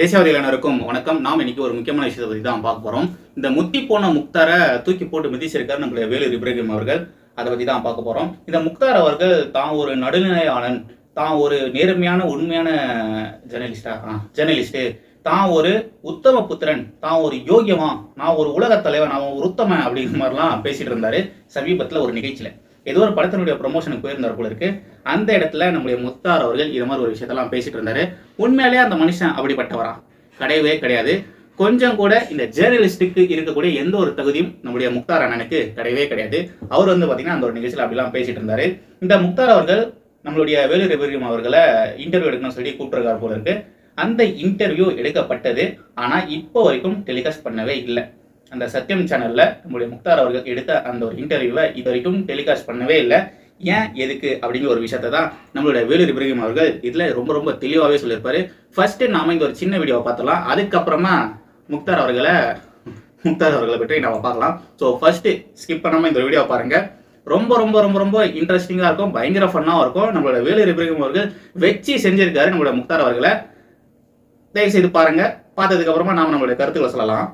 தேசியவாதிகளானருக்கும் வணக்கம் நாம் இன்னைக்கு ஒரு முக்கியமான விஷயத்தை பற்றி தான் பார்க்க போகிறோம் இந்த முத்தி போன முக்தாரை தூக்கி போட்டு மிதிச்சிருக்காரு நம்மளுடைய வேலூர் இப்ராஹிம் அவர்கள் அதை பற்றி தான் பார்க்க போகிறோம் இந்த முக்தார் அவர்கள் தான் ஒரு நடுநிலையாளன் தான் ஒரு நேர்மையான உண்மையான ஜேர்னலிஸ்டா ஜேர்னலிஸ்ட்டு தான் ஒரு உத்தம புத்திரன் தான் ஒரு யோகியமா நான் ஒரு உலகத் தலைவன் நான் ஒரு உத்தமன் அப்படிங்கிற மாதிரிலாம் பேசிட்டு இருந்தாரு சமீபத்தில் ஒரு நிகழ்ச்சியில் ஏதோ ஒரு படத்தினுடைய ப்ரொமோஷனுக்கு போயிருந்தார் போல இருக்கு அந்த இடத்துல நம்முடைய முத்தார் அவர்கள் இது மாதிரி ஒரு விஷயத்தெல்லாம் பேசிட்டு இருந்தாரு உண்மையிலேயே அந்த மனுஷன் அப்படிப்பட்டவரா கிடையவே கிடையாது கொஞ்சம் கூட இந்த ஜேர்னலிஸ்டுக்கு இருக்கக்கூடிய எந்த ஒரு தகுதியும் நம்முடைய முக்தார் அண்ணனுக்கு கிடையவே கிடையாது அவர் வந்து பார்த்தீங்கன்னா அந்த ஒரு நிகழ்ச்சியில் அப்படிலாம் பேசிட்டு இருந்தாரு இந்த முக்தார் அவர்கள் நம்மளுடைய வேலூர் எபிரியம் அவர்களை இன்டர்வியூ எடுக்கணும்னு சொல்லி கூப்பிட்டுருக்கார் போல இருக்கு அந்த இன்டர்வியூ எடுக்கப்பட்டது ஆனால் இப்போ வரைக்கும் டெலிகாஸ்ட் பண்ணவே இல்லை அந்த சத்தியம் சேனலில் நம்முடைய முக்தார் அவர்கள் எடுத்த அந்த ஒரு இன்டர்வியூவை இது வரைக்கும் டெலிகாஸ்ட் பண்ணவே இல்லை ஏன் எதுக்கு அப்படிங்கிற ஒரு விஷயத்த தான் நம்மளுடைய வேலூர் இப்ராஹிம் அவர்கள் இதில் ரொம்ப ரொம்ப தெளிவாகவே சொல்லியிருப்பாரு ஃபர்ஸ்ட் நாம் இந்த ஒரு சின்ன வீடியோவை பார்த்தலாம் அதுக்கப்புறமா முக்தார் அவர்களை முக்தார் அவர்களை பற்றி நம்ம பார்க்கலாம் ஸோ ஃபர்ஸ்ட் ஸ்கிப் பண்ணாமல் இந்த வீடியோ பாருங்கள் ரொம்ப ரொம்ப ரொம்ப ரொம்ப இன்ட்ரெஸ்டிங்காக இருக்கும் பயங்கர ஃபன்னாகவும் இருக்கும் நம்மளோட வேலூர் இப்ராஹிம் அவர்கள் வச்சு செஞ்சிருக்காரு நம்மளோட முக்தார் அவர்களை தயவு செய்து பாருங்கள் பார்த்ததுக்கப்புறமா நாம் நம்மளுடைய கருத்துக்களை சொல்லலாம்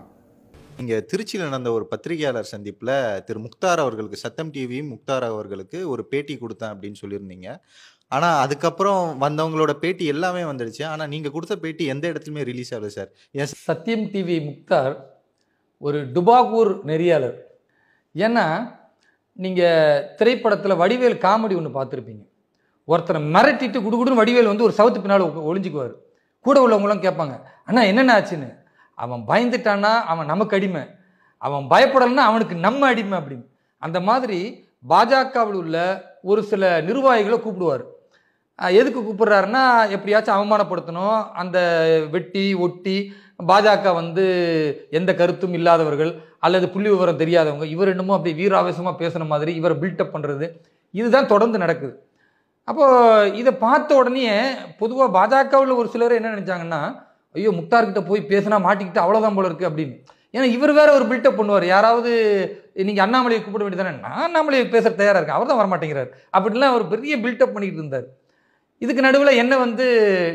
இங்கே திருச்சியில் நடந்த ஒரு பத்திரிகையாளர் சந்திப்பில் திரு முக்தார் அவர்களுக்கு சத்தம் டிவி முக்தார் அவர்களுக்கு ஒரு பேட்டி கொடுத்தேன் அப்படின்னு சொல்லியிருந்தீங்க ஆனால் அதுக்கப்புறம் வந்தவங்களோட பேட்டி எல்லாமே வந்துடுச்சு ஆனால் நீங்கள் கொடுத்த பேட்டி எந்த இடத்துலையுமே ரிலீஸ் ஆகல sir yes Sathyam TV Mukhtar ஒரு டுபாகூர் நெறியாளர் ஏன்னா நீங்கள் திரைப்படத்தில் வடிவேல் காமெடி ஒன்று பார்த்துருப்பீங்க ஒருத்தரை மிரட்டிட்டு குடுகுடுன்னு வடிவேல் வந்து ஒரு சவுத்து பின்னால் ஒழிஞ்சிக்குவார் கூட உள்ளவங்களாம் கேட்பாங்க அண்ணா என்னென்ன ஆச்சுன்னு அவன் பயந்துட்டான்னா அவன் நமக்கு அடிமை அவன் பயப்படலைன்னா அவனுக்கு நம்ம அடிமை அப்படின்னு அந்த மாதிரி பாஜகவில் உள்ள ஒரு சில நிர்வாகிகளை கூப்பிடுவார் எதுக்கு கூப்பிடுறாருன்னா எப்படியாச்சும் அவமானப்படுத்தணும் அந்த வெட்டி ஒட்டி பாஜக வந்து எந்த கருத்தும் இல்லாதவர்கள் அல்லது புள்ளி விவரம் தெரியாதவங்க இவர் என்னமோ அப்படி வீராவேசமாக பேசுன மாதிரி இவரை பில்டப் பண்ணுறது இதுதான் தொடர்ந்து நடக்குது அப்போது இதை பார்த்த உடனே பொதுவாக பாஜகவில் ஒரு சிலர் என்ன நினச்சாங்கன்னா ஐயோ முக்தார்கிட்ட போய் பேசினா மாட்டிக்கிட்டு அவ்வளோதான் போல இருக்குது அப்படின்னு ஏன்னா இவர் வேற ஒரு பில்டப் பண்ணுவார் யாராவது நீங்கள் அண்ணாமலையை கூப்பிட வேண்டியதானே நான் அண்ணாமலையை பேசுகிற தயாராக இருக்கேன் அவர் தான் வரமாட்டேங்கிறார் அப்படின்லாம் அவர் பெரிய பில்டப் பண்ணிக்கிட்டு இருந்தார் இதுக்கு நடுவில் என்ன வந்து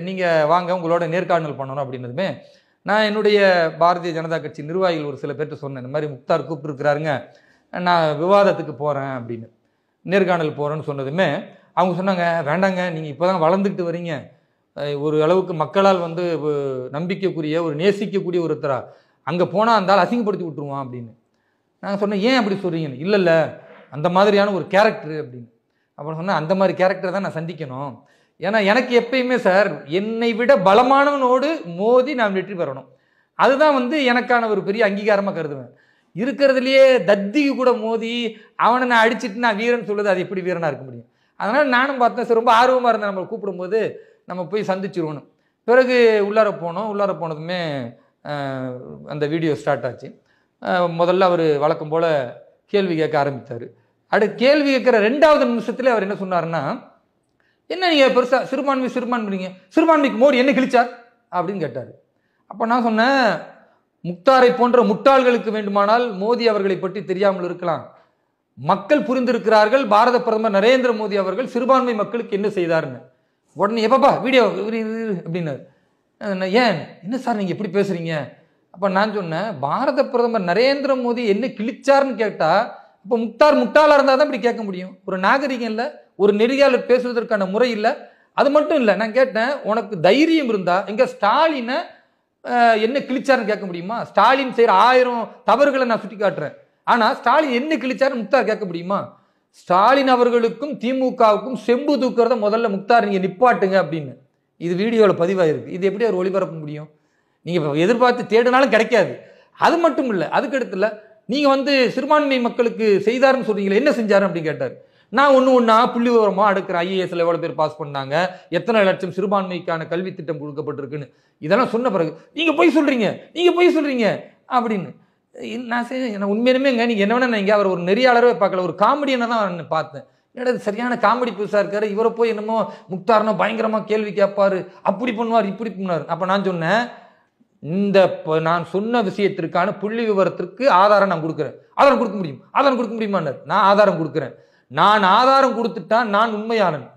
நீங்கள் வாங்க உங்களோட நேர்காணல் பண்ணணும் அப்படின்னதுமே நான் என்னுடைய பாரதிய ஜனதா கட்சி நிர்வாகிகள் ஒரு சில பேர்கிட்ட சொன்னேன் இந்த மாதிரி முக்தார் கூப்பிட்டுருக்கிறாருங்க நான் விவாதத்துக்கு போகிறேன் அப்படின்னு நேர்காணல் போகிறேன்னு சொன்னதுமே அவங்க சொன்னாங்க வேண்டாங்க நீங்கள் இப்போ தான் வளர்ந்துக்கிட்டு வரீங்க ஒரு அளவுக்கு மக்களால் வந்து நம்பிக்கைக்குரிய ஒரு நேசிக்கக்கூடிய ஒருத்தராக அங்கே போனால் அந்த ஆள் அசிங்கப்படுத்தி விட்டுருவான் அப்படின்னு நாங்கள் சொன்னேன் ஏன் அப்படி சொல்கிறீங்கன்னு இல்லை இல்லை அந்த மாதிரியான ஒரு கேரக்டர் அப்படின்னு அப்புறம் சொன்னேன் அந்த மாதிரி கேரக்டரை தான் நான் சந்திக்கணும் ஏன்னா எனக்கு எப்பயுமே சார் என்னை விட பலமானவனோடு மோதி நான் வெற்றி பெறணும் அதுதான் வந்து எனக்கான ஒரு பெரிய அங்கீகாரமாக கருதுவேன் இருக்கிறதுலையே தத்திக்கு கூட மோதி அவனை நான் அடிச்சிட்டு நான் வீரன் சொல்லுது அது எப்படி வீரனாக இருக்க முடியும் அதனால் நானும் பார்த்தேன் சார் ரொம்ப ஆர்வமாக இருந்தேன் நம்மளை கூப்பிடும்போது நம்ம போய் சந்திச்சிருவோன்னு பிறகு உள்ளார போனோம் உள்ளார போனதுமே அந்த வீடியோ ஸ்டார்ட் ஆச்சு முதல்ல அவர் வழக்கம் போல் கேள்வி கேட்க ஆரம்பித்தார் அடுத்து கேள்வி கேட்குற ரெண்டாவது நிமிஷத்தில் அவர் என்ன சொன்னார்னா என்ன நீங்கள் பெருசாக சிறுபான்மை சிறுபான்மைங்க சிறுபான்மைக்கு மோடி என்ன கிழிச்சார் அப்படின்னு கேட்டார் அப்போ நான் சொன்னேன் முக்தாரை போன்ற முட்டாள்களுக்கு வேண்டுமானால் மோடி அவர்களை பற்றி தெரியாமல் இருக்கலாம் மக்கள் புரிந்திருக்கிறார்கள் பாரத பிரதமர் நரேந்திர மோடி அவர்கள் சிறுபான்மை மக்களுக்கு என்ன செய்தார்னு உடனே எப்பப்பா வீடியோ அப்படின்னாரு ஏன் என்ன சார் நீங்கள் இப்படி பேசுகிறீங்க அப்போ நான் சொன்னேன் பாரத பிரதமர் நரேந்திர மோடி என்ன கிழிச்சார்னு கேட்டால் இப்போ முக்தார் முட்டாளாக இருந்தால் தான் இப்படி கேட்க முடியும் ஒரு நாகரிகம் இல்லை ஒரு நெறியாளர் பேசுவதற்கான முறை இல்லை அது மட்டும் இல்லை நான் கேட்டேன் உனக்கு தைரியம் இருந்தால் எங்கே ஸ்டாலினை என்ன கிழிச்சார்னு கேட்க முடியுமா ஸ்டாலின் செய்கிற ஆயிரம் தவறுகளை நான் சுட்டி காட்டுறேன் ஆனால் ஸ்டாலின் என்ன கிழிச்சார்னு முக்தார் கேட்க முடியுமா ஸ்டாலின் அவர்களுக்கும் திமுகவுக்கும் செம்பு தூக்கிறத முதல்ல முக்தார் நீங்கள் நிப்பாட்டுங்க அப்படின்னு இது வீடியோவில் பதிவாயிருக்கு இது எப்படி அவர் ஒளிபரப்ப முடியும் நீங்கள் எதிர்பார்த்து தேடினாலும் கிடைக்காது அது மட்டும் இல்லை அதுக்கடுத்துல நீங்கள் வந்து சிறுபான்மை மக்களுக்கு செய்தாருன்னு சொல்கிறீங்களே என்ன செஞ்சார் அப்படின்னு கேட்டார் நான் ஒன்று ஒன்றா புள்ளி விவரமாக எடுக்கிறேன் ஐஏஎஸ்ல எவ்வளோ பேர் பாஸ் பண்ணாங்க எத்தனை லட்சம் சிறுபான்மைக்கான கல்வி திட்டம் கொடுக்கப்பட்டிருக்குன்னு இதெல்லாம் சொன்ன பிறகு நீங்கள் போய் சொல்கிறீங்க நீங்கள் போய் சொல்கிறீங்க அப்படின்னு நான் சரி நான் உண்மையிலுமேங்க நீங்கள் என்ன வேணா நீங்கள் அவர் ஒரு நெறியாளரே பார்க்கல ஒரு காமெடியனை தான் நான் பார்த்தேன் என்னடா சரியான காமெடி புதுசாக இருக்காரு இவரை போய் என்னமோ முக்தாரனோ பயங்கரமாக கேள்வி கேட்பார் அப்படி பண்ணுவார் இப்படி பண்ணுவார் அப்போ நான் சொன்னேன் இந்த நான் சொன்ன விஷயத்திற்கான புள்ளி விவரத்திற்கு ஆதாரம் நான் கொடுக்குறேன் ஆதாரம் கொடுக்க முடியும் ஆதாரம் கொடுக்க முடியுமான்னு நான் ஆதாரம் கொடுக்குறேன் நான் ஆதாரம் கொடுத்துட்டா நான் உண்மையானன்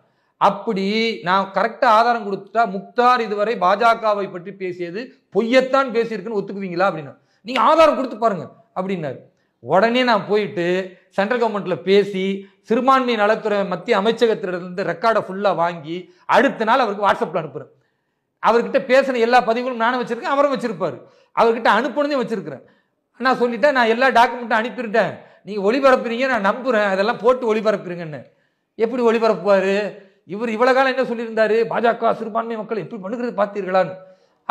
அப்படி நான் கரெக்டாக ஆதாரம் கொடுத்துட்டா முக்தார் இதுவரை பாஜகவை பற்றி பேசியது பொய்யத்தான் பேசியிருக்குன்னு ஒத்துக்குவீங்களா அப்படின்னா நீங்கள் ஆதாரம் கொடுத்து பாருங்கள் அப்படின்னாரு உடனே நான் போயிட்டு சென்ட்ரல் கவர்மெண்ட்டில் பேசி சிறுபான்மை நலத்துறை மத்திய அமைச்சகத்திலிருந்து ரெக்கார்டை ஃபுல்லாக வாங்கி அடுத்த நாள் அவருக்கு வாட்ஸ்அப்பில் அனுப்புகிறேன் அவர்கிட்ட பேசின எல்லா பதிவுகளும் நானும் வச்சுருக்கேன் அவரும் வச்சுருப்பார் அவர்கிட்ட அனுப்பணுதே வச்சுருக்கிறேன் நான் சொல்லிட்டேன் நான் எல்லா டாக்குமெண்ட்டும் அனுப்பிவிட்டேன் நீங்கள் ஒளிபரப்புறீங்க நான் நம்புகிறேன் அதெல்லாம் போட்டு ஒளிபரப்புறீங்கன்னு எப்படி ஒளிபரப்புவார் இவர் இவ்வளோ காலம் என்ன சொல்லியிருந்தாரு பாஜக சிறுபான்மை மக்கள் எப்படி பண்ணுகிறது பார்த்தீர்களான்னு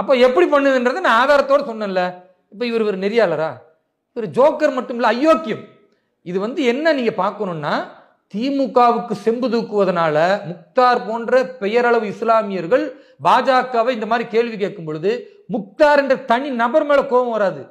அப்போ எப்படி பண்ணுதுன்றதை நான் ஆதாரத்தோடு சொன்னேன்ல இப்போ இவர் இவர் நெறியாளரா இவர் ஜோக்கர் மட்டும் இல்லை அயோக்கியம் இது வந்து என்ன நீங்கள் பார்க்கணுன்னா திமுகவுக்கு செம்பு தூக்குவதனால முக்தார் போன்ற பெயரளவு இஸ்லாமியர்கள் பாஜகவை இந்த மாதிரி கேள்வி கேட்கும் பொழுது முக்தார் என்ற தனி நபர் மேல கோபம் வராது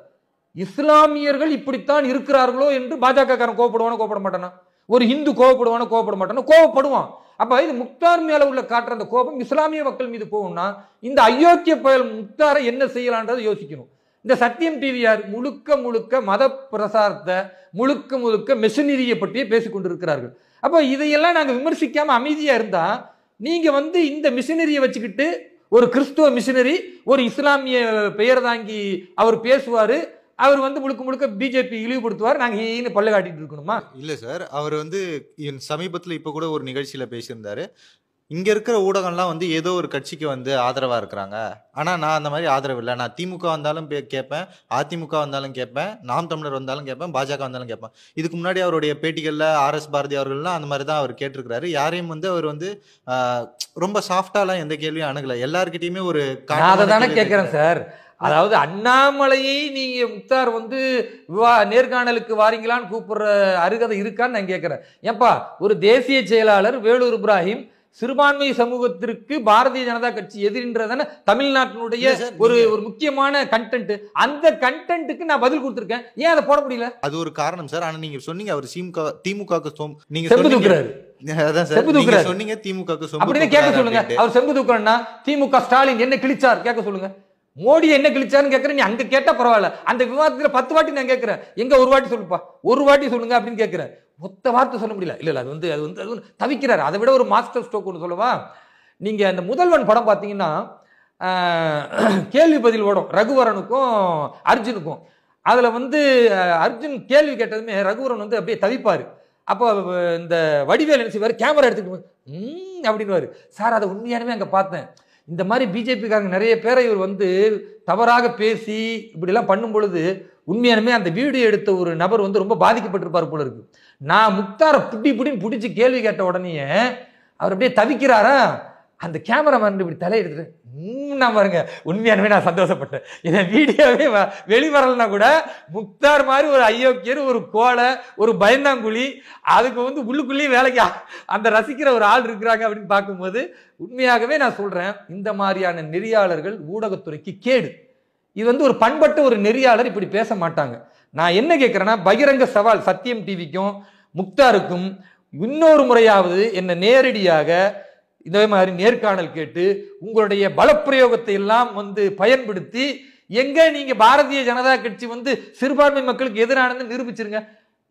இஸ்லாமியர்கள் இப்படித்தான் இருக்கிறார்களோ என்று பாஜக காரன் கோவப்படுவானோ கோவப்பட மாட்டானா ஒரு ஹிந்து கோவப்படுவானோ கோவப்பட மாட்டானோ கோவப்படுவான் அப்ப இது முக்தார் மேல உள்ள காட்டுற அந்த கோபம் இஸ்லாமிய மக்கள் மீது போகும்னா இந்த அயோக்கிய பயல் முக்தாரை என்ன செய்யலான்றதை யோசிக்கணும் இந்த சத்தியம் டிவியார் முழுக்க முழுக்க மத பிரசாரத்தை முழுக்க முழுக்க மெஷினரியை பற்றியே பேசிக்கொண்டிருக்கிறார்கள் அப்போ இதையெல்லாம் நாங்கள் விமர்சிக்காமல் அமைதியாக இருந்தால் நீங்கள் வந்து இந்த மிஷினரியை வச்சுக்கிட்டு ஒரு கிறிஸ்துவ மிஷினரி ஒரு இஸ்லாமிய பெயர் தாங்கி அவர் பேசுவார் அவர் வந்து முழுக்க முழுக்க பிஜேபி இழிவுபடுத்துவார் நாங்கள் ஏன்னு பல்லு காட்டிட்டு இருக்கணுமா இல்லை சார் அவர் வந்து என் சமீபத்தில் இப்போ கூட ஒரு நிகழ்ச்சியில் பேசியிருந்தாரு இங்கே இருக்கிற ஊடகம்லாம் வந்து ஏதோ ஒரு கட்சிக்கு வந்து ஆதரவாக இருக்கிறாங்க ஆனால் நான் அந்த மாதிரி ஆதரவு இல்லை நான் திமுக வந்தாலும் கேட்பேன் அதிமுக வந்தாலும் கேட்பேன் நாம் தமிழர் வந்தாலும் கேட்பேன் பாஜக வந்தாலும் கேட்பேன் இதுக்கு முன்னாடி அவருடைய பேட்டிகளில் ஆர்எஸ் பாரதி அவர்கள்லாம் அந்த மாதிரி தான் அவர் கேட்டிருக்கிறாரு யாரையும் வந்து அவர் வந்து ரொம்ப சாஃப்டாலாம் எந்த கேள்வியும் அணுகலை எல்லாருக்கிட்டையுமே ஒரு அதை தானே கேட்குறேன் சார் அதாவது அண்ணாமலையை நீங்க முக்தார் வந்து விவா நேர்காணலுக்கு வாரீங்களான்னு கூப்பிடுற அருகதை இருக்கான்னு நான் கேட்குறேன் ஏன்பா ஒரு தேசிய செயலாளர் வேலூர் இப்ராஹிம் சிறுபான்மை சமூகத்திற்கு பாரதிய ஜனதா கட்சி எதிரின்றதான தமிழ்நாட்டினுடைய ஒரு ஒரு முக்கியமான கண்டென்ட் அந்த கண்டென்ட்டுக்கு நான் பதில் கொடுத்துருக்கேன் ஏன் அதை போட முடியல அது ஒரு காரணம் சார் ஆனா நீங்க சொன்னீங்க அவர் சிமுக திமுக நீங்க சொன்னீங்க திமுக அப்படின்னு கேட்க சொல்லுங்க அவர் செம்பு தூக்குறன்னா திமுக ஸ்டாலின் என்ன கிழிச்சார் கேட்க சொல்லுங்க மோடி என்ன கிழிச்சாருன்னு கேட்குறேன் நீ அங்க கேட்டா பரவாயில்ல அந்த விவாதத்தில் பத்து வாட்டி நான் கேட்குறேன் எங்க ஒரு வாட்டி சொல்லுப்பா ஒரு வாட்டி சொல்லுங்க அப்படின்னு கேட்குறேன் ஒத்த வார்த்தை சொல்ல முடியல இல்லை இல்லை அது வந்து அது வந்து அது வந்து தவிக்கிறார் அதை விட ஒரு மாஸ்டர் ஸ்ட்ரோக் ஒன்று சொல்லவா நீங்கள் அந்த முதல்வன் படம் பார்த்தீங்கன்னா கேள்வி பதில் ஓடும் ரகுவரனுக்கும் அர்ஜுனுக்கும் அதில் வந்து அர்ஜுன் கேள்வி கேட்டதுமே ரகுவரன் வந்து அப்படியே தவிப்பார் அப்போ இந்த வடிவேல் என்ன செய்வார் கேமரா எடுத்துக்கிட்டு அப்படின்வார் சார் அதை உண்மையானவே அங்கே பார்த்தேன் இந்த மாதிரி பிஜேபிக்காரங்க நிறைய பேரை இவர் வந்து தவறாக பேசி இப்படிலாம் பண்ணும் பொழுது உண்மையானுமே அந்த வீடியோ எடுத்த ஒரு நபர் வந்து ரொம்ப பாதிக்கப்பட்டிருப்பார் போல இருக்கு நான் முக்தாரை புட்டி புட்டின்னு பிடிச்சி கேள்வி கேட்ட உடனே அவர் அப்படியே தவிக்கிறாரா அந்த கேமராமேன் இப்படி தலை எடுத்துட்டு நான் பாருங்க உண்மையானவே நான் சந்தோஷப்பட்டேன் இதை வீடியோவே வெளிவரலனா கூட முக்தார் மாதிரி ஒரு ஐயோக்கியர் ஒரு கோலை ஒரு பயந்தாங்குழி அதுக்கு வந்து உள்ளுக்குள்ளேயே வேலைக்கு அந்த ரசிக்கிற ஒரு ஆள் இருக்கிறாங்க அப்படின்னு பார்க்கும்போது உண்மையாகவே நான் சொல்கிறேன் இந்த மாதிரியான நெறியாளர்கள் ஊடகத்துறைக்கு கேடு இது வந்து ஒரு பண்பட்ட ஒரு நெறியாளர் இப்படி பேச மாட்டாங்க நான் என்ன கேட்குறேன்னா பகிரங்க சவால் சத்தியம் டிவிக்கும் முக்தாருக்கும் இன்னொரு முறையாவது என்னை நேரடியாக இதே மாதிரி நேர்காணல் கேட்டு உங்களுடைய பலப்பிரயோகத்தை எல்லாம் வந்து பயன்படுத்தி எங்க நீங்க பாரதிய ஜனதா கட்சி வந்து சிறுபான்மை மக்களுக்கு எதிரானதுன்னு நிரூபிச்சிருங்க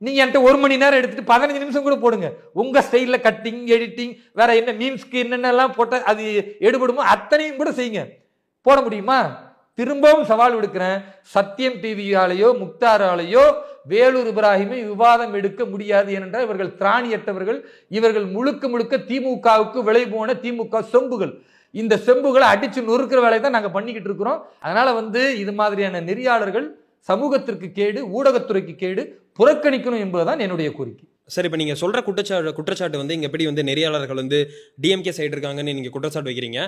நீங்க என்கிட்ட ஒரு மணி நேரம் எடுத்துட்டு பதினஞ்சு நிமிஷம் கூட போடுங்க உங்க ஸ்டைலில் கட்டிங் எடிட்டிங் வேற என்ன மீம்ஸ்க்கு என்னென்னலாம் போட்டால் அது எடுபடுமோ அத்தனையும் கூட செய்யுங்க போட முடியுமா திரும்பவும் சவால் விடுக்கிறேன் சத்தியம் டிவியாலேயோ முக்தாராலேயோ வேலூர் இப்ராஹிமை விவாதம் எடுக்க முடியாது ஏனென்றால் இவர்கள் திராணியற்றவர்கள் இவர்கள் முழுக்க முழுக்க திமுகவுக்கு விளை போன திமுக சொம்புகள் இந்த செம்புகளை அடிச்சு நொறுக்கிற வேலையை தான் நாங்கள் பண்ணிக்கிட்டு இருக்கிறோம் அதனால வந்து இது மாதிரியான நெறியாளர்கள் சமூகத்திற்கு கேடு ஊடகத்துறைக்கு கேடு புறக்கணிக்கணும் என்பதுதான் என்னுடைய கோரிக்கை சார் இப்போ நீங்கள் சொல்கிற குற்றச்சாட்டு குற்றச்சாட்டு வந்து இங்கே எப்படி வந்து நெறியாளர்கள் வந்து டிஎம்கே சைடு இருக்காங்கன்னு நீங்கள் குற்றச்சாட்டு வைக்கிறீங்க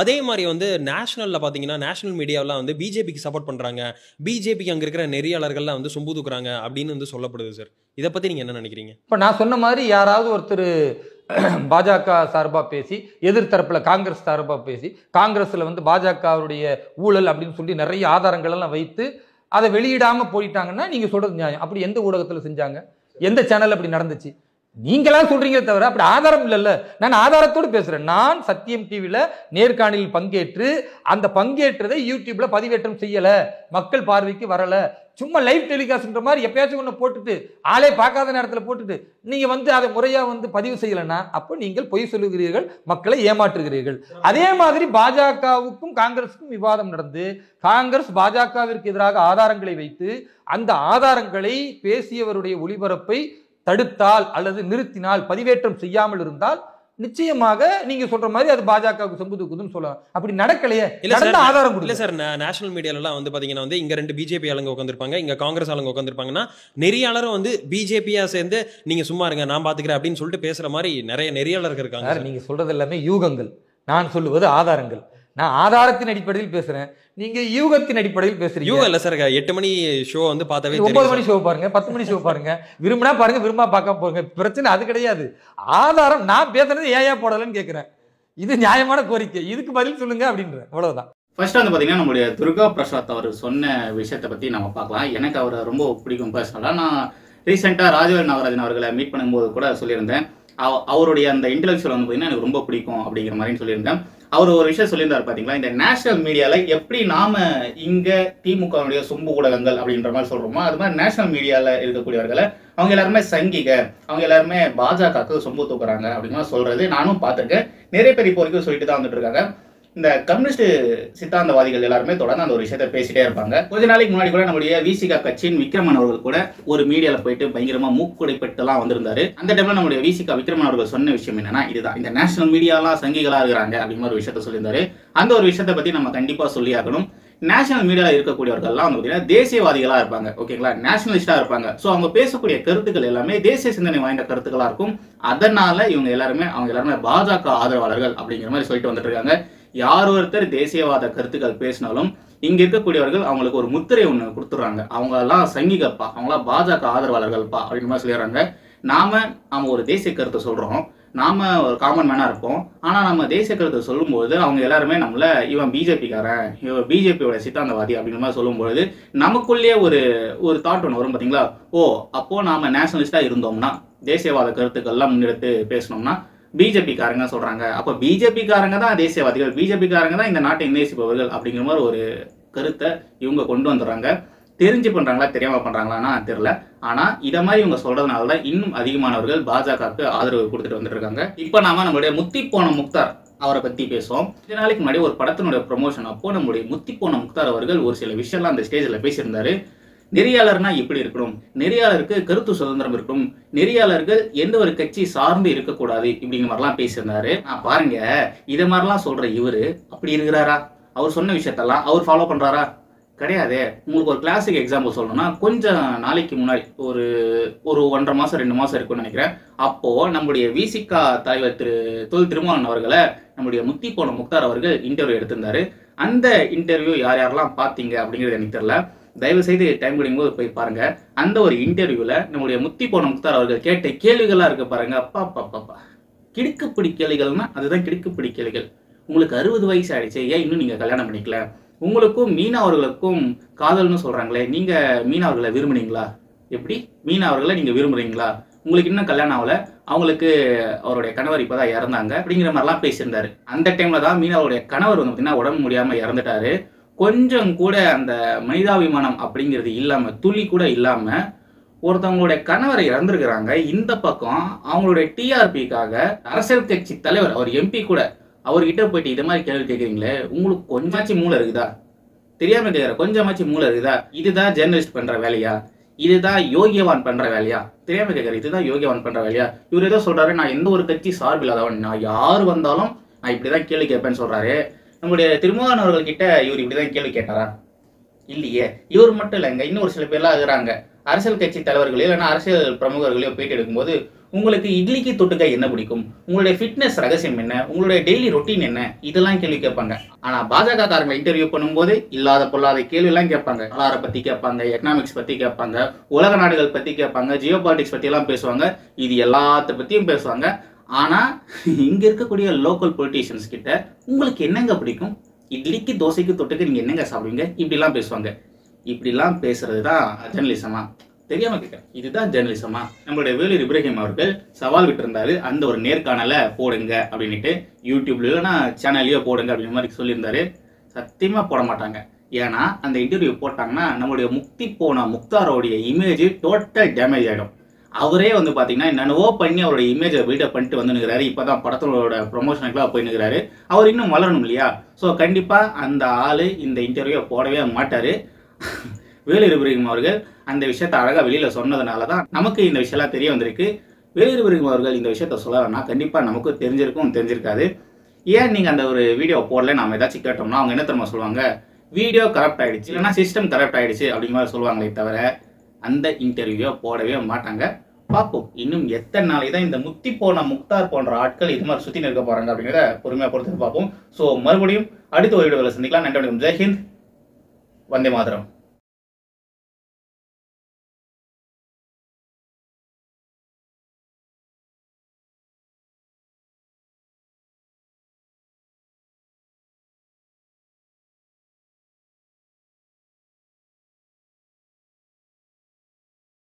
அதே மாதிரி வந்து நேஷனலில் பார்த்தீங்கன்னா நேஷனல் மீடியாவெலாம் வந்து பிஜேபிக்கு சப்போர்ட் பண்ணுறாங்க பிஜேபிக்கு அங்கே இருக்கிற நெறியாளர்கள்லாம் வந்து சும்புதுக்குறாங்க அப்படின்னு வந்து சொல்லப்படுது சார் இதை பற்றி நீங்கள் என்ன நினைக்கிறீங்க இப்போ நான் சொன்ன மாதிரி யாராவது ஒருத்தர் பாஜக சார்பாக பேசி எதிர்த்தரப்பில் காங்கிரஸ் சார்பாக பேசி காங்கிரஸில் வந்து பாஜகவுடைய ஊழல் அப்படின்னு சொல்லி நிறைய ஆதாரங்கள்லாம் வைத்து அதை வெளியிடாமல் போயிட்டாங்கன்னா நீங்கள் சொல்கிறது நியாயம் அப்படி எந்த ஊடகத்தில் செஞ்சாங்க எந்த சேனல் அப்படி நடந்துச்சு நீங்களா சொல்றீங்களே தவிர அப்படி ஆதாரம் இல்லைல்ல நான் ஆதாரத்தோடு பேசுறேன் நான் சத்தியம் டிவியில நேர்காணலில் பங்கேற்று அந்த பங்கேற்றதை யூடியூப்ல பதிவேற்றம் செய்யல மக்கள் பார்வைக்கு வரல சும்மா லைவ் டெலிகாஸ்ட்ன்ற மாதிரி எப்பயாச்சும் ஒன்று போட்டுட்டு ஆளே பார்க்காத நேரத்தில் போட்டுட்டு நீங்கள் வந்து அதை முறையாக வந்து பதிவு செய்யலைன்னா அப்போ நீங்கள் பொய் சொல்லுகிறீர்கள் மக்களை ஏமாற்றுகிறீர்கள் அதே மாதிரி பாஜகவுக்கும் காங்கிரஸுக்கும் விவாதம் நடந்து காங்கிரஸ் பாஜகவிற்கு எதிராக ஆதாரங்களை வைத்து அந்த ஆதாரங்களை பேசியவருடைய ஒளிபரப்பை தடுத்தால் அல்லது நிறுத்தினால் பதிவேற்றம் செய்யாமல் இருந்தால் நிச்சயமாக நீங்க சொல்ற மாதிரி அது பாஜகவுக்கு சொம்பு தூக்குதுன்னு சொல்லலாம் அப்படி நடக்கலையே இல்ல ஆதாரம் இல்ல சார் நேஷனல் மீடியால எல்லாம் வந்து பாத்தீங்கன்னா வந்து இங்க ரெண்டு பிஜேபி ஆளுங்க உட்காந்துருப்பாங்க இங்க காங்கிரஸ் ஆளுங்க உட்காந்துருப்பாங்கன்னா நெறியாளரும் வந்து பிஜேபியா சேர்ந்து நீங்க சும்மா இருங்க நான் பாத்துக்கிறேன் அப்படின்னு சொல்லிட்டு பேசுற மாதிரி நிறைய நெறியாளர்கள் இருக்காங்க நீங்க சொல்றது எல்லாமே யூகங்கள் நான் சொல்லுவது ஆதாரங்கள் நான் ஆதாரத்தின் அடிப்படையில் பேசுறேன் நீங்க யூகத்தின் அடிப்படையில் பேசுறீங்க யூகம் இல்ல சார் எட்டு மணி ஷோ வந்து பார்த்தாவே ஒன்பது மணி ஷோ பாருங்க பத்து மணி ஷோ பாருங்க விரும்பினா பாருங்க விரும்பா பார்க்க போறீங்க பிரச்சனை அது கிடையாது ஆதாரம் நான் பேசுறது ஏயா போடலன்னு கேட்கிறேன் இது நியாயமான கோரிக்கை இதுக்கு பதில் சொல்லுங்க அப்படின்ற அவ்வளவுதான் ஃபர்ஸ்ட் வந்து பார்த்தீங்கன்னா நம்மளுடைய துர்கா பிரசாத் அவர் சொன்ன விஷயத்தை பற்றி நம்ம பார்க்கலாம் எனக்கு அவரை ரொம்ப பிடிக்கும் பர்சனலாக நான் ரீசெண்டாக ராஜவேல் நாகராஜன் அவர்களை மீட் பண்ணும்போது கூட சொல்லியிருந்தேன் அவருடைய அந்த இன்டலெக்சுவல் வந்து பார்த்தீங்கன்னா எனக்கு ரொம்ப பிடிக்கும் அப்படிங்கிற மாதிரி சொல்லியிருந்தேன் அவர் ஒரு விஷயம் சொல்லியிருந்தார் பார்த்தீங்களா இந்த நேஷனல் மீடியாவில் எப்படி நாம் இங்கே திமுக சொம்பு ஊடகங்கள் அப்படின்ற மாதிரி சொல்கிறோமோ அது மாதிரி நேஷனல் மீடியாவில் இருக்கக்கூடியவர்களை அவங்க எல்லாருமே சங்கிக அவங்க எல்லாருமே பாஜகவுக்கு சொம்பு தூக்குறாங்க அப்படின்னு சொல்றது நானும் பார்த்துருக்கேன் நிறைய பேர் இப்போ வரைக்கும் சொல்லிட்டு தான் வந்துட்டு இருக்காங்க இந்த கம்யூனிஸ்ட் சித்தாந்தவாதிகள் எல்லாருமே தொடர்ந்து அந்த ஒரு விஷயத்த பேசிட்டே இருப்பாங்க கொஞ்ச நாளைக்கு முன்னாடி கூட நம்முடைய விசிகா கட்சியின் விக்ரமன் அவர்கள் கூட ஒரு மீடியால போயிட்டு பயங்கரமா எல்லாம் வந்திருந்தாரு அந்த டைம்ல நம்முடைய விசிகா விக்ரமன் அவர்கள் சொன்ன விஷயம் என்னன்னா இதுதான் இந்த நேஷனல் மீடியாலாம் சங்கிகளா இருக்கிறாங்க அப்படிங்கிற ஒரு விஷயத்த சொல்லியிருந்தாரு அந்த ஒரு விஷயத்த பத்தி நம்ம கண்டிப்பா சொல்லி ஆகணும் நேஷனல் மீடியாவில் இருக்கக்கூடியவர்கள்லாம் வந்து பார்த்தீங்கன்னா தேசியவாதிகளாக இருப்பாங்க ஓகேங்களா நேஷனலிஸ்டாக இருப்பாங்க ஸோ அவங்க பேசக்கூடிய கருத்துக்கள் எல்லாமே தேசிய சிந்தனை வாய்ந்த கருத்துக்களாக இருக்கும் அதனால இவங்க எல்லாருமே அவங்க எல்லாருமே பாஜக ஆதரவாளர்கள் அப்படிங்கிற மாதிரி சொல்லிட்டு வந்துட்டு இருக்காங்க யார் ஒருத்தர் தேசியவாத கருத்துக்கள் பேசினாலும் இங்க இருக்கக்கூடியவர்கள் அவங்களுக்கு ஒரு முத்திரை ஒன்று கொடுத்துறாங்க அவங்க எல்லாம் சங்கிகள்ப்பா அவங்களாம் பாஜக ஆதரவாளர்கள்ப்பா அப்படின்னு மாதிரி சொல்லிடுறாங்க நாம அவங்க ஒரு தேசிய கருத்தை சொல்றோம் நாம ஒரு காமன் மேனா இருப்போம் ஆனா நம்ம தேசிய கருத்தை சொல்லும்போது அவங்க எல்லாருமே நம்மள இவன் பிஜேபிக்காரன் இவன் பிஜேபியோட சித்தாந்தவாதி அப்படிங்கிற மாதிரி சொல்லும்போது நமக்குள்ளேயே ஒரு ஒரு தாட் ஒன்று வரும் பாத்தீங்களா ஓ அப்போ நாம நேஷனலிஸ்டா இருந்தோம்னா தேசியவாத கருத்துக்கள்லாம் முன்னெடுத்து பேசணும்னா பிஜேபிக்காரங்க சொல்கிறாங்க அப்போ பிஜேபிக்காரங்க தான் தேசியவாதிகள் பிஜேபிக்காரங்க தான் இந்த நாட்டை நேசிப்பவர்கள் அப்படிங்கிற மாதிரி ஒரு கருத்தை இவங்க கொண்டு வந்துடுறாங்க தெரிஞ்சு பண்ணுறாங்களா தெரியாமல் பண்ணுறாங்களான்னா தெரில ஆனால் இதை மாதிரி இவங்க சொல்கிறதுனால தான் இன்னும் அதிகமானவர்கள் பாஜகவுக்கு ஆதரவு கொடுத்துட்டு வந்துட்டு இருக்காங்க இப்போ நாம நம்மளுடைய முத்தி போன முக்தார் அவரை பற்றி பேசுவோம் இந்த நாளைக்கு முன்னாடி ஒரு படத்தினுடைய ப்ரொமோஷன் அப்போ நம்முடைய முத்தி போன முக்தார் அவர்கள் ஒரு சில விஷயம்லாம் அந்த ஸ்டேஜில் பேசியிருந்தாரு நெறியாளர்னா இப்படி இருக்கணும் நெறியாளருக்கு கருத்து சுதந்திரம் இருக்கும் நெறியாளர்கள் எந்த ஒரு கட்சி சார்ந்து இருக்கக்கூடாது இப்படிங்கிற மாதிரிலாம் பேசியிருந்தாரு நான் பாருங்க இதை மாதிரிலாம் சொல்ற இவரு அப்படி இருக்கிறாரா அவர் சொன்ன விஷயத்தெல்லாம் அவர் ஃபாலோ பண்றாரா கிடையாது உங்களுக்கு ஒரு கிளாசிக் எக்ஸாம்பிள் சொல்லணும்னா கொஞ்சம் நாளைக்கு முன்னாடி ஒரு ஒரு ஒன்றரை மாதம் ரெண்டு மாதம் இருக்கும்னு நினைக்கிறேன் அப்போது நம்முடைய விசிகா தலைவர் திரு தொல் திருமாவன் அவர்களை நம்முடைய முத்தி போன முக்தார் அவர்கள் இன்டர்வியூ எடுத்திருந்தாரு அந்த இன்டர்வியூ யார் யாரெல்லாம் பார்த்தீங்க அப்படிங்கிறது எனக்கு தெரியல தயவுசெய்து டைம் கிடைக்கும்போது போய் பாருங்கள் அந்த ஒரு இன்டர்வியூல நம்முடைய முத்தி போன முக்தார் அவர்கள் கேட்ட கேள்விகளாக இருக்க பாருங்கள் அப்பா அப்பா அப்பா கிடுக்குப்பிடி கேள்விகள்னா அதுதான் கிடுக்குப்பிடி கேள்விகள் உங்களுக்கு அறுபது வயசு ஆயிடுச்சு ஏன் இன்னும் நீங்கள் கல்யாணம் பண்ணிக்கல உங்களுக்கும் மீனா அவர்களுக்கும் காதல்னு சொல்கிறாங்களே நீங்கள் மீனா அவர்களை விரும்புனீங்களா எப்படி மீனா அவர்களை நீங்கள் விரும்புகிறீங்களா உங்களுக்கு இன்னும் கல்யாணம் ஆகல அவங்களுக்கு அவருடைய கணவர் இப்போதான் இறந்தாங்க அப்படிங்கிற மாதிரிலாம் பேசியிருந்தாரு அந்த டைமில் தான் மீனாவுடைய கணவர் வந்து பார்த்தீங்கன்னா உடம்பு முடியாமல் இறந்துட்டாரு கொஞ்சம் கூட அந்த மனிதாபிமானம் அப்படிங்கிறது இல்லாமல் துளி கூட இல்லாமல் ஒருத்தவங்களுடைய கணவரை இறந்துருக்கிறாங்க இந்த பக்கம் அவங்களுடைய டிஆர்பிக்காக அரசியல் கட்சி தலைவர் அவர் எம்பி கூட அவர்கிட்ட போயிட்டு இது மாதிரி கேள்வி கேட்குறீங்களே உங்களுக்கு கொஞ்சமாச்சும் மூளை இருக்குதா தெரியாமல் கேட்குற கொஞ்சமாச்சும் மூளை இருக்குதா இதுதான் ஜேர்னலிஸ்ட் பண்ணுற வேலையா இதுதான் யோகியவான் பண்ணுற வேலையா தெரியாமல் கேட்குற இதுதான் யோகியவான் பண்ணுற வேலையா இவர் ஏதோ சொல்கிறாரு நான் எந்த ஒரு கட்சி சார்பில்லாதவன் நான் யார் வந்தாலும் நான் இப்படிதான் கேள்வி கேட்பேன்னு சொல்கிறாரு நம்முடைய திருமுகன் அவர்கள்கிட்ட இவர் இப்படிதான் கேள்வி கேட்டாரா இல்லையே இவர் மட்டும் இல்லைங்க இன்னும் ஒரு சில பேர்லாம் அதுறாங்க அரசியல் கட்சி தலைவர்களையோ இல்லைன்னா அரசியல் பிரமுகர்களையோ பேட்டி எடுக்கும்போது உங்களுக்கு இட்லிக்கு தொட்டுக்க என்ன பிடிக்கும் உங்களுடைய ஃபிட்னஸ் ரகசியம் என்ன உங்களுடைய டெய்லி ரொட்டீன் என்ன இதெல்லாம் கேள்வி கேட்பாங்க ஆனா பாஜக காரங்களை இன்டர்வியூ பண்ணும்போது இல்லாத பொல்லாத கேள்வி எல்லாம் கேட்பாங்க கலாரை பத்தி கேட்பாங்க எக்கனாமிக்ஸ் பத்தி கேட்பாங்க உலக நாடுகள் பத்தி கேட்பாங்க ஜியோ பாலிடிக்ஸ் பத்தி எல்லாம் பேசுவாங்க இது எல்லாத்த பத்தியும் பேசுவாங்க ஆனால் இங்கே இருக்கக்கூடிய லோக்கல் பொலிட்டீஷியன்ஸ் கிட்ட உங்களுக்கு என்னங்க பிடிக்கும் இட்லிக்கு தோசைக்கு தொட்டுக்கு நீங்கள் என்னங்க சாப்பிடுவீங்க இப்படிலாம் பேசுவாங்க இப்படிலாம் பேசுறது தான் ஜேர்னலிசமா தெரியாமல் கேட்குறேன் இதுதான் ஜேர்னலிசமா நம்மளுடைய வேலூர் இப்ராஹிம் அவர்கள் சவால் விட்டுருந்தாரு அந்த ஒரு நேர்காணலை போடுங்க அப்படின்ட்டு யூடியூப்லனா சேனல்லையோ போடுங்க அப்படின்ற மாதிரி சொல்லியிருந்தாரு சத்தியமாக போட மாட்டாங்க ஏன்னா அந்த இன்டர்வியூ போட்டாங்கன்னா நம்மளுடைய முக்தி போன முக்தாரோடைய இமேஜ் டோட்டல் டேமேஜ் ஆகிடும் அவரே வந்து பார்த்தீங்கன்னா என்னென்னவோ பண்ணி அவரோட இமேஜை பில்டப் பண்ணிட்டு வந்துனுக்கிறாரு இப்போ தான் படத்தோட ப்ரொமோஷனுக்குலாம் நிற்கிறாரு அவர் இன்னும் வளரணும் இல்லையா ஸோ கண்டிப்பாக அந்த ஆள் இந்த இன்டர்வியூவை போடவே மாட்டார் வேலூர் அவர்கள் அந்த விஷயத்தை அழகாக வெளியில் சொன்னதுனால தான் நமக்கு இந்த விஷயம்லாம் தெரிய வந்திருக்கு வேலூர் அவர்கள் இந்த விஷயத்த சொல்லலைன்னா கண்டிப்பாக நமக்கு தெரிஞ்சிருக்கும் தெரிஞ்சிருக்காது ஏன் நீங்கள் அந்த ஒரு வீடியோ போடல நம்ம ஏதாச்சும் கேட்டோம்னா அவங்க என்ன தெரியுமா சொல்லுவாங்க வீடியோ கரெக்ட் ஆகிடுச்சு இல்லைன்னா சிஸ்டம் கரெக்ட் ஆகிடுச்சு அப்படிங்கிற மாதிரி சொல்லுவாங்களே தவிர அந்த இன்டர்வியூவை போடவே மாட்டாங்க பார்ப்போம் இன்னும் எத்தனை நாளைக்கு தான் இந்த முத்தி போன முக்தார் போன்ற ஆட்கள் இது மாதிரி சுற்றி நிற்க போகிறாங்க அப்படிங்கிறத பொறுமையாக பொறுத்து பார்ப்போம் ஸோ மறுபடியும் அடுத்த ஒரு வீடியோவில் சந்திக்கலாம் நன்றி வணக்கம் ஜெய்ஹிந்த் வந்தே மாதரம்